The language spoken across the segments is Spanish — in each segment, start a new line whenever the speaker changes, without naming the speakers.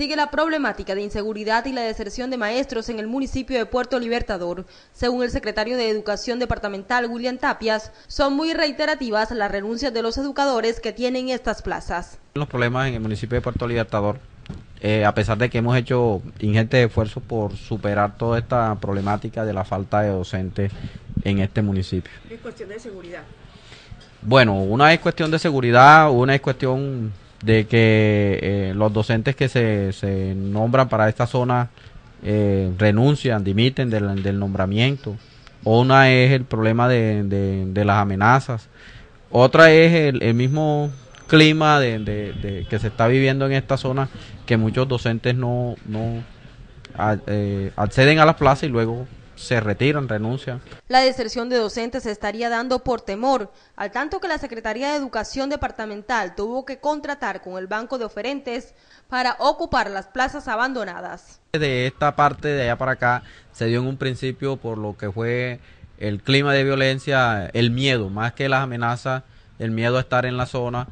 sigue la problemática de inseguridad y la deserción de maestros en el municipio de Puerto Libertador. Según el secretario de Educación Departamental, William Tapias, son muy reiterativas las renuncias de los educadores que tienen estas plazas.
Los problemas en el municipio de Puerto Libertador, eh, a pesar de que hemos hecho ingentes esfuerzos por superar toda esta problemática de la falta de docentes en este municipio.
¿Es cuestión de seguridad?
Bueno, una es cuestión de seguridad, una es cuestión de que eh, los docentes que se, nombran para esta zona eh, renuncian, dimiten del, nombramiento. Una es el problema de, las amenazas. Otra es el, mismo clima que se está viviendo en esta zona que muchos docentes no, eh, acceden a las plazas y luego se retiran, renuncian.
La deserción de docentes se estaría dando por temor, al tanto que la Secretaría de Educación Departamental tuvo que contratar con el banco de oferentes para ocupar las plazas abandonadas.
De esta parte de allá para acá se dio en un principio por lo que fue el clima de violencia, el miedo, más que las amenazas, el miedo a estar en la zona.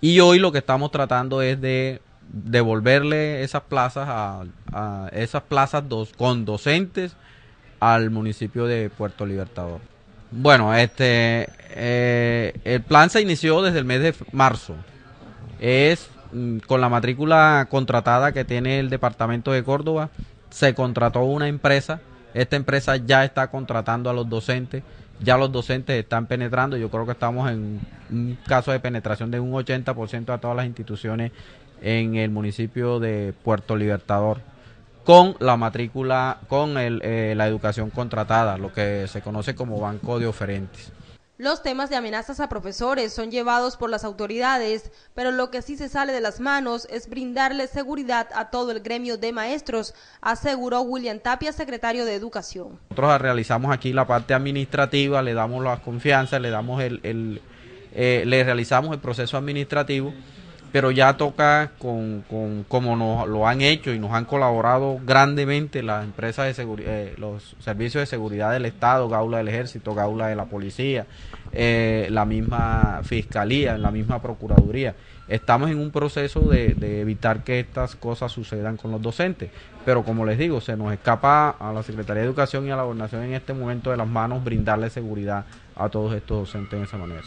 Y hoy lo que estamos tratando es de devolverle esas plazas a, esas plazas dos, con docentes al municipio de Puerto Libertador. Bueno, este, eh, el plan se inició desde el mes de marzo. Es mm, con la matrícula contratada que tiene el departamento de Córdoba, se contrató una empresa. Esta empresa ya está contratando a los docentes, ya los docentes están penetrando. Yo creo que estamos en un caso de penetración de un 80% a todas las instituciones en el municipio de Puerto Libertador con la matrícula, con eh, la educación contratada, lo que se conoce como banco de oferentes.
Los temas de amenazas a profesores son llevados por las autoridades, pero lo que sí se sale de las manos es brindarle seguridad a todo el gremio de maestros, aseguró William Tapia, secretario de Educación.
Nosotros ah, realizamos aquí la parte administrativa, le damos la confianza, le damos el, eh, le realizamos el proceso administrativo pero ya toca con, con como nos lo han hecho y nos han colaborado grandemente las empresas de seguridad, eh, los servicios de seguridad del Estado, Gaula del Ejército, Gaula de la Policía, eh, la misma Fiscalía, la misma Procuraduría. Estamos en un proceso de, de, evitar que estas cosas sucedan con los docentes, pero como les digo, se nos escapa a la Secretaría de Educación y a la Gobernación en este momento de las manos brindarle seguridad a todos estos docentes de esa manera.